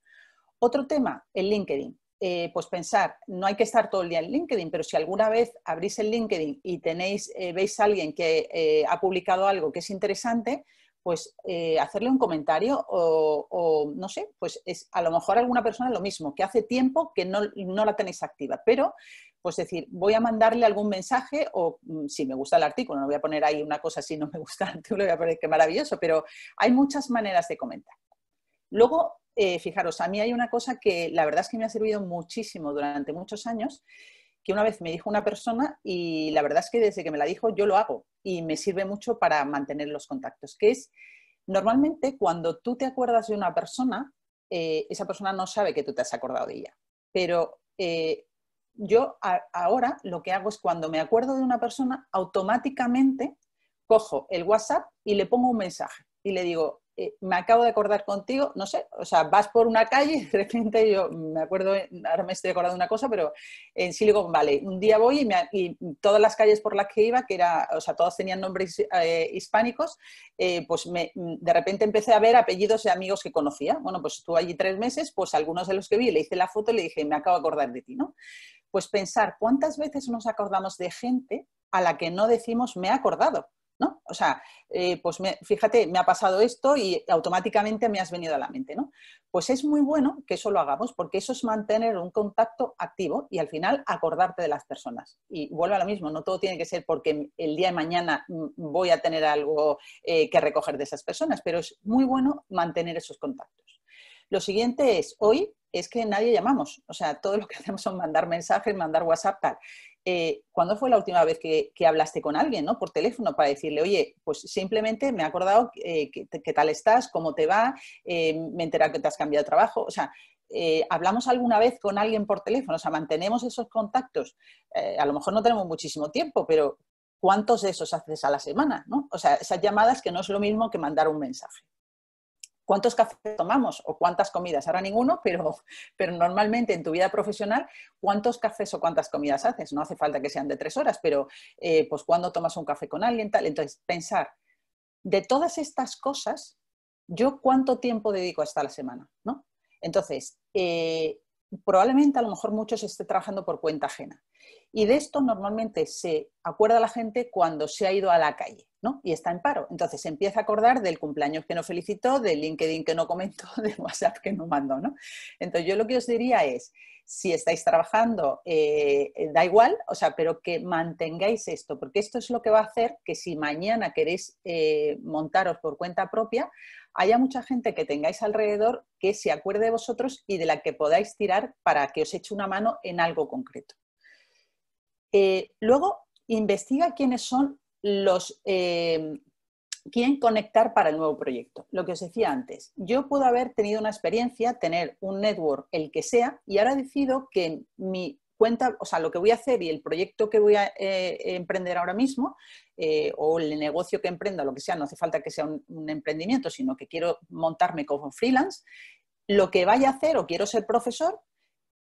Otro tema, el LinkedIn. Eh, pues pensar, no hay que estar todo el día en LinkedIn, pero si alguna vez abrís el LinkedIn y tenéis, eh, veis a alguien que eh, ha publicado algo que es interesante, pues hacerle un comentario o, no sé, pues es a lo mejor alguna persona lo mismo, que hace tiempo que no, no la tenéis activa, pero pues decir, voy a mandarle algún mensaje o mm, si me gusta el artículo, no voy a poner ahí una cosa si no me gusta el artículo, voy a poner que maravilloso, pero hay muchas maneras de comentar. Luego, eh, fijaros, a mí hay una cosa que la verdad es que me ha servido muchísimo durante muchos años, que una vez me dijo una persona y la verdad es que desde que me la dijo yo lo hago y me sirve mucho para mantener los contactos, que es normalmente cuando tú te acuerdas de una persona, eh, esa persona no sabe que tú te has acordado de ella, pero eh, yo ahora lo que hago es cuando me acuerdo de una persona, automáticamente cojo el WhatsApp y le pongo un mensaje y le digo, eh, me acabo de acordar contigo, no sé, o sea, vas por una calle y de repente yo me acuerdo, ahora me estoy acordando de una cosa, pero en Silicon Valley, un día voy y, todas las calles por las que iba, que era, o sea, todas tenían nombres eh, hispánicos, eh, pues de repente empecé a ver apellidos de amigos que conocía. Bueno, pues estuve allí tres meses, pues algunos de los que vi, le hice la foto y le dije, me acabo de acordar de ti, ¿no? Pues pensar, ¿cuántas veces nos acordamos de gente a la que no decimos me he acordado? O sea, eh, pues fíjate, me ha pasado esto y automáticamente me has venido a la mente, ¿no? Pues es muy bueno que eso lo hagamos porque eso es mantener un contacto activo y al final acordarte de las personas. Y vuelvo a lo mismo, no todo tiene que ser porque el día de mañana mm, voy a tener algo eh, que recoger de esas personas, pero es muy bueno mantener esos contactos. Lo siguiente es, hoy es que nadie llamamos, o sea, todo lo que hacemos son mandar mensajes, mandar WhatsApp, tal eh, ¿cuándo fue la última vez que, hablaste con alguien, ¿no? Por teléfono para decirle, oye, pues simplemente me he acordado eh, qué que tal estás, cómo te va, eh, me he enterado que te has cambiado de trabajo. O sea, eh, hablamos alguna vez con alguien por teléfono, o sea, mantenemos esos contactos. a lo mejor no tenemos muchísimo tiempo, pero ¿cuántos de esos haces a la semana? ¿no? O sea, esas llamadas que no es lo mismo que mandar un mensaje cuántos cafés tomamos o cuántas comidas. Ahora ninguno, pero, pero normalmente en tu vida profesional, cuántos cafés o cuántas comidas haces. No hace falta que sean de tres horas, pero eh, pues cuando tomas un café con alguien, tal. Entonces, pensar, de todas estas cosas, ¿yo cuánto tiempo dedico hasta la semana? ¿no? Entonces, eh, probablemente a lo mejor muchos esté trabajando por cuenta ajena. Y de esto normalmente se acuerda la gente cuando se ha ido a la calle ¿no? y está en paro. Entonces se empieza a acordar del cumpleaños que no felicitó, del LinkedIn que no comentó, del WhatsApp que no mandó. ¿no? Entonces yo lo que os diría es, si estáis trabajando, eh, eh, da igual, o sea, pero que mantengáis esto, porque esto es lo que va a hacer que si mañana queréis eh, montaros por cuenta propia, haya mucha gente que tengáis alrededor que se acuerde de vosotros y de la que podáis tirar para que os eche una mano en algo concreto. luego, investiga quiénes son los ¿Quién conectar para el nuevo proyecto. Lo que os decía antes, yo puedo haber tenido una experiencia, tener un network, el que sea, y ahora decido que mi cuenta, o sea, lo que voy a hacer y el proyecto que voy a eh, emprender ahora mismo, eh, o el negocio que emprenda, lo que sea, no hace falta que sea un, un emprendimiento, sino que quiero montarme como freelance, lo que vaya a hacer o quiero ser profesor,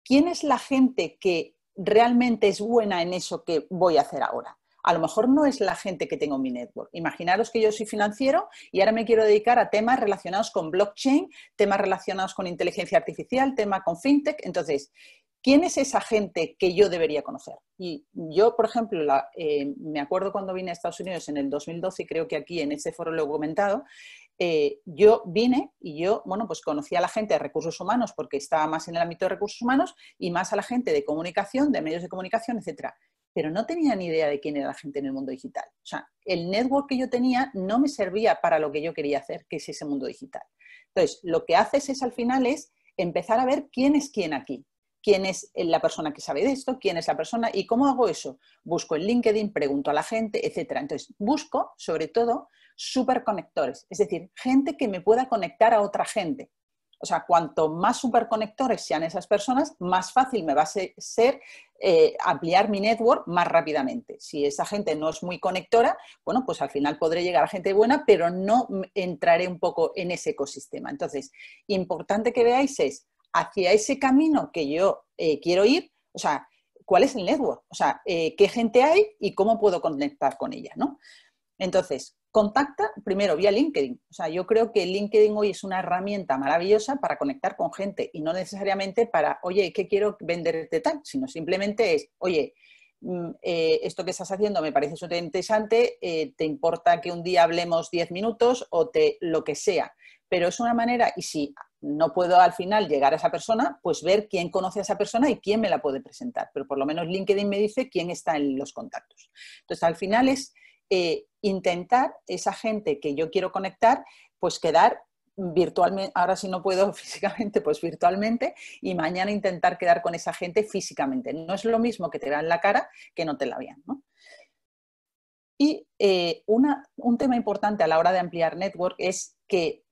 ¿quién es la gente que realmente es buena en eso que voy a hacer ahora? a lo mejor no es la gente que tengo en mi network. Imaginaros que yo soy financiero y ahora me quiero dedicar a temas relacionados con blockchain, temas relacionados con inteligencia artificial, temas con fintech. Entonces, ¿quién es esa gente que yo debería conocer? Y yo, por ejemplo, eh, me acuerdo cuando vine a Estados Unidos en el 2012, y creo que aquí en este foro lo he comentado, eh, yo vine y yo, bueno, pues conocí a la gente de recursos humanos porque estaba más en el ámbito de recursos humanos y más a la gente de comunicación, de medios de comunicación, etcétera pero no tenía ni idea de quién era la gente en el mundo digital. O sea, el network que yo tenía no me servía para lo que yo quería hacer, que es ese mundo digital. Entonces, lo que haces es al final es empezar a ver quién es quién aquí, quién es la persona que sabe de esto, quién es la persona y cómo hago eso. Busco en LinkedIn, pregunto a la gente, etcétera. Entonces, busco sobre todo superconectores, es decir, gente que me pueda conectar a otra gente. O sea, cuanto más superconectores sean esas personas, más fácil me va a ser eh, ampliar mi network más rápidamente. Si esa gente no es muy conectora, bueno, pues al final podré llegar a gente buena, pero no entraré un poco en ese ecosistema. Entonces, importante que veáis es hacia ese camino que yo eh, quiero ir, o sea, cuál es el network, o sea, eh, qué gente hay y cómo puedo conectar con ella, ¿no? Entonces, Contacta primero vía LinkedIn. O sea, yo creo que LinkedIn hoy es una herramienta maravillosa para conectar con gente y no necesariamente para, oye, ¿qué quiero venderte tal? Sino simplemente es, oye, mm, eh, esto que estás haciendo me parece súper interesante, eh, te importa que un día hablemos 10 minutos o te, lo que sea. Pero es una manera, y si no puedo al final llegar a esa persona, pues ver quién conoce a esa persona y quién me la puede presentar. Pero por lo menos LinkedIn me dice quién está en los contactos. Entonces, al final es eh, intentar esa gente que yo quiero conectar, pues quedar virtualmente, ahora si no puedo físicamente, pues virtualmente, y mañana intentar quedar con esa gente físicamente. No es lo mismo que te vean la cara que no te la vean. Y eh, un tema importante a la hora de ampliar network es que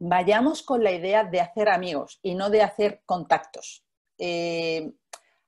vayamos con la idea de hacer amigos y no de hacer contactos. Eh,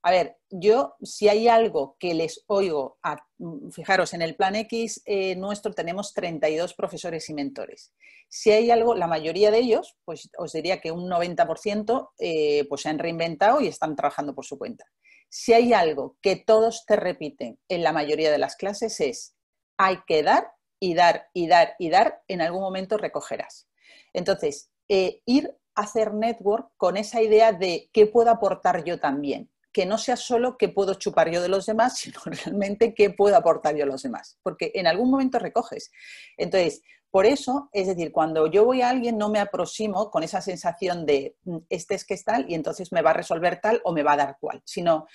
a ver, yo si hay algo que les oigo, a, mm, fijaros, en el Plan X eh, nuestro tenemos 32 profesores y mentores. Si hay algo, la mayoría de ellos, pues os diría que un 90% eh, pues se han reinventado y están trabajando por su cuenta. Si hay algo que todos te repiten en la mayoría de las clases es, hay que dar y dar y dar y dar, en algún momento recogerás. Entonces, eh, ir a hacer network con esa idea de qué puedo aportar yo también que no sea solo qué puedo chupar yo de los demás, sino realmente qué puedo aportar yo a los demás, porque en algún momento recoges. Entonces, por eso, es decir, cuando yo voy a alguien no me aproximo con esa sensación de mm, este es que es tal y entonces me va a resolver tal o me va a dar cual, sino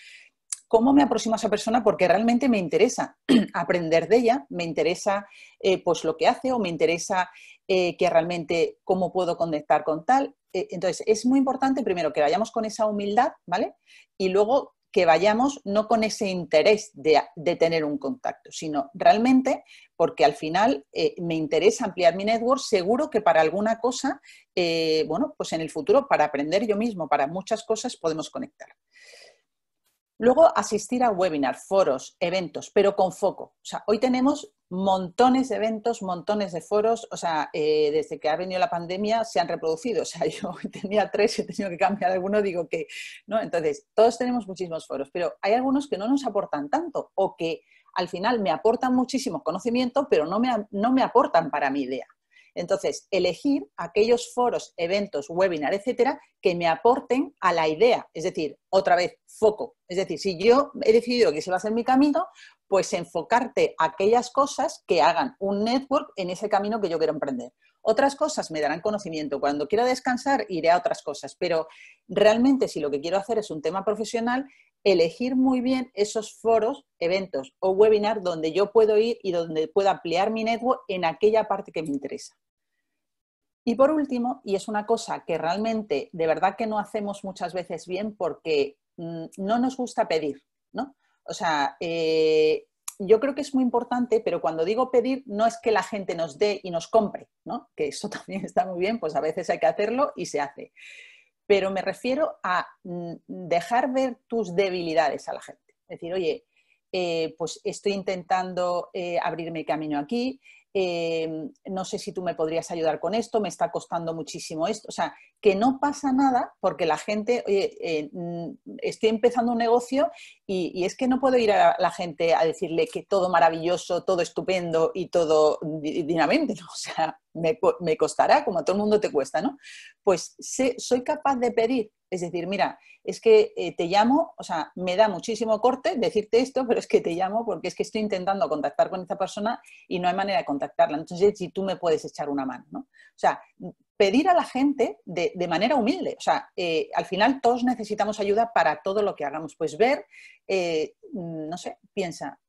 cómo me aproximo a esa persona porque realmente me interesa aprender de ella, me interesa eh, pues lo que hace o me interesa eh, que realmente cómo puedo conectar con tal eh, entonces, es muy importante primero que vayamos con esa humildad, ¿vale? Y luego que vayamos no con ese interés de, tener un contacto, sino realmente porque al final eh, me interesa ampliar mi network, seguro que para alguna cosa, eh, bueno, pues en el futuro, para aprender yo mismo, para muchas cosas podemos conectar. Luego, asistir a webinars, foros, eventos, pero con foco. O sea, hoy tenemos montones de eventos, montones de foros. O sea, eh, desde que ha venido la pandemia se han reproducido. O sea, yo tenía tres y he tenido que cambiar alguno, digo que, ¿no? Entonces, todos tenemos muchísimos foros, pero hay algunos que no nos aportan tanto o que al final me aportan muchísimo conocimiento, pero no me, no me aportan para mi idea. Entonces, elegir aquellos foros, eventos, webinar, etcétera, que me aporten a la idea. Es decir, otra vez, foco. Es decir, si yo he decidido que se va a ser mi camino, pues enfocarte a aquellas cosas que hagan un network en ese camino que yo quiero emprender. Otras cosas me darán conocimiento. Cuando quiera descansar, iré a otras cosas. Pero realmente, si lo que quiero hacer es un tema profesional, elegir muy bien esos foros, eventos o webinar donde yo puedo ir y donde pueda ampliar mi network en aquella parte que me interesa. Y por último, y es una cosa que realmente de verdad que no hacemos muchas veces bien porque mm, no nos gusta pedir, ¿no? O sea, eh, yo creo que es muy importante, pero cuando digo pedir no es que la gente nos dé y nos compre, ¿no? Que eso también está muy bien, pues a veces hay que hacerlo y se hace. Pero me refiero a mm, dejar ver tus debilidades a la gente. Es decir, oye, eh, pues estoy intentando eh, abrirme camino aquí, Em, no sé si tú me podrías ayudar con esto, me está costando muchísimo esto. O sea, que no pasa nada porque la gente, oye, eh, mm, estoy empezando un negocio y, es que no puedo ir a la gente a decirle que todo maravilloso, todo estupendo y todo dinamente O sea, me, costará como a todo el mundo te cuesta, ¿no? Pues soy capaz de pedir es decir, mira, es que eh, te llamo, o sea, me da muchísimo corte decirte esto, pero es que te llamo porque es que estoy intentando contactar con esta persona y no hay manera de contactarla. Entonces, si tú me puedes echar una mano, ¿no? O sea, pedir a la gente de, manera humilde. O sea, eh, al final todos necesitamos ayuda para todo lo que hagamos. Pues ver, eh, no sé, piensa,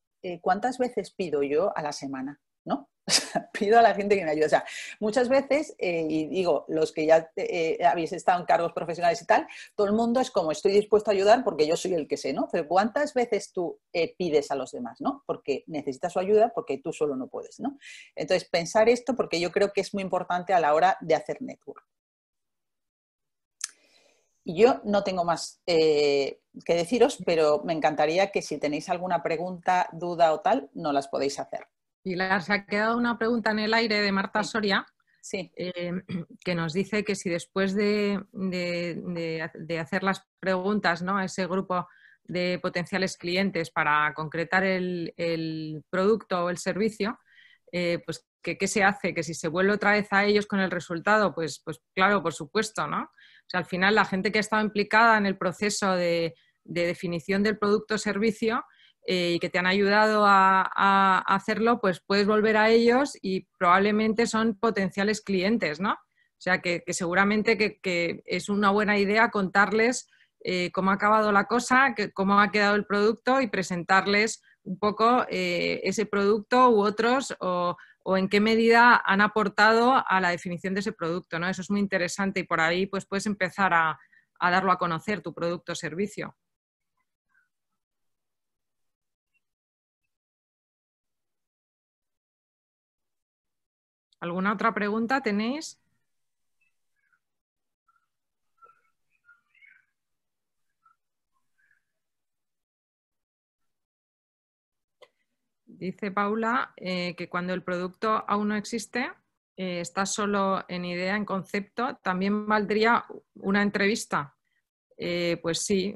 ¿cuántas veces pido yo a la semana? ¿No? pido a la gente que me ayude. O sea, muchas veces, eh, y digo, los que ya eh, habéis estado en cargos profesionales y tal, todo el mundo es como, estoy dispuesto a ayudar porque yo soy el que sé, ¿no? Pero ¿cuántas veces tú eh, pides a los demás, ¿no? Porque necesitas su ayuda porque tú solo no puedes, ¿no? Entonces, pensar esto porque yo creo que es muy importante a la hora de hacer network. Yo no tengo más que deciros, pero me encantaría que si tenéis alguna pregunta, duda o tal, no las podéis hacer. Pilar, se ha quedado una pregunta en el aire de Marta Soria. Eh, que nos dice que si después de, de, hacer las preguntas ¿no? a ese grupo de potenciales clientes para concretar el, producto o el servicio, eh, pues que qué se hace, que si se vuelve otra vez a ellos con el resultado, pues, pues claro, por supuesto, ¿no? al final la gente que ha estado implicada en el proceso de, definición del producto o servicio, eh, y que te han ayudado a, hacerlo, pues puedes volver a ellos y probablemente son potenciales clientes, ¿no? O sea, que, seguramente que, es una buena idea contarles eh, cómo ha acabado la cosa, cómo ha quedado el producto y presentarles un poco eh, ese producto u otros o, en qué medida han aportado a la definición de ese producto, ¿no? Eso es muy interesante y por ahí pues puedes empezar a darlo a conocer, tu producto o servicio. ¿Alguna otra pregunta tenéis? Dice Paula eh, que cuando el producto aún no existe, eh, está solo en idea, en concepto, también valdría una entrevista. Eh, pues sí,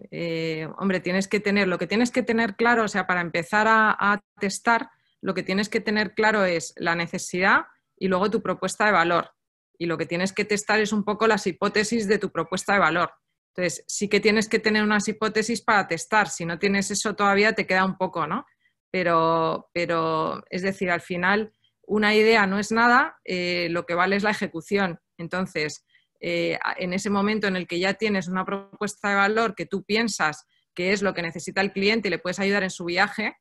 hombre, tienes que tener, lo que tienes que tener claro, o sea, para empezar a testar, lo que tienes que tener claro es la necesidad, y luego tu propuesta de valor. Y lo que tienes que testar es un poco las hipótesis de tu propuesta de valor. Entonces, sí que tienes que tener unas hipótesis para testar. Si no tienes eso todavía, te queda un poco, ¿no? Pero, pero es decir, al final, una idea no es nada, eh, lo que vale es la ejecución. Entonces, eh, en ese momento en el que ya tienes una propuesta de valor que tú piensas que es lo que necesita el cliente y le puedes ayudar en su viaje,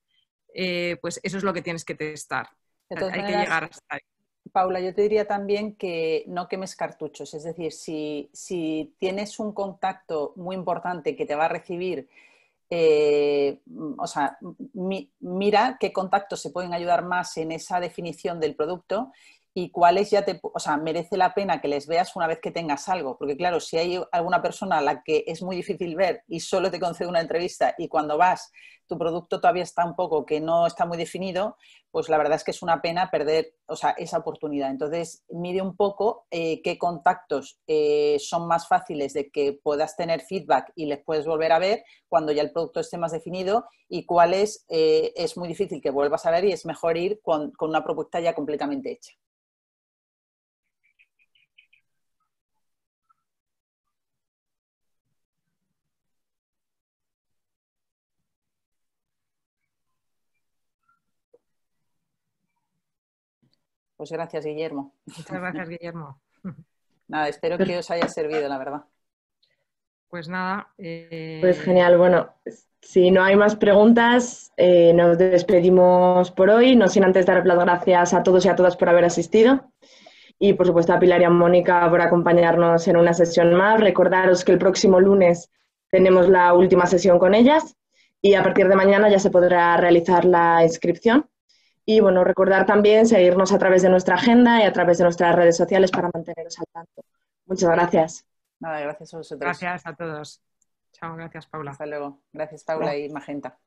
eh, pues eso es lo que tienes que testar. hay que llegar hasta ahí. Paula, yo te diría también que no quemes cartuchos, es decir, si, tienes un contacto muy importante que te va a recibir, eh, o sea, mira qué contactos se pueden ayudar más en esa definición del producto y cuáles ya te, o sea, merece la pena que les veas una vez que tengas algo, porque claro, si hay alguna persona a la que es muy difícil ver y solo te concede una entrevista y cuando vas tu producto todavía está un poco que no está muy definido, pues la verdad es que es una pena perder, o sea, esa oportunidad. Entonces, mide un poco eh, qué contactos eh, son más fáciles de que puedas tener feedback y les puedes volver a ver cuando ya el producto esté más definido y cuáles eh, es muy difícil que vuelvas a ver y es mejor ir con una propuesta ya completamente hecha. Pues gracias, Guillermo. Muchas gracias, Guillermo. Nada, espero que os haya servido, la verdad. Pues nada. Eh, pues genial. Bueno, si no hay más preguntas, eh, nos despedimos por hoy. No sin antes dar las gracias a todos y a todas por haber asistido. Y por supuesto a Pilar y a Mónica por acompañarnos en una sesión más. Recordaros que el próximo lunes tenemos la última sesión con ellas y a partir de mañana ya se podrá realizar la inscripción. Y bueno, recordar también seguirnos a través de nuestra agenda y a través de nuestras redes sociales para manteneros al tanto. Muchas gracias. Nada, gracias a vosotros. Gracias a todos. Chao, gracias Paula. Hasta luego. Gracias Paula y Magenta.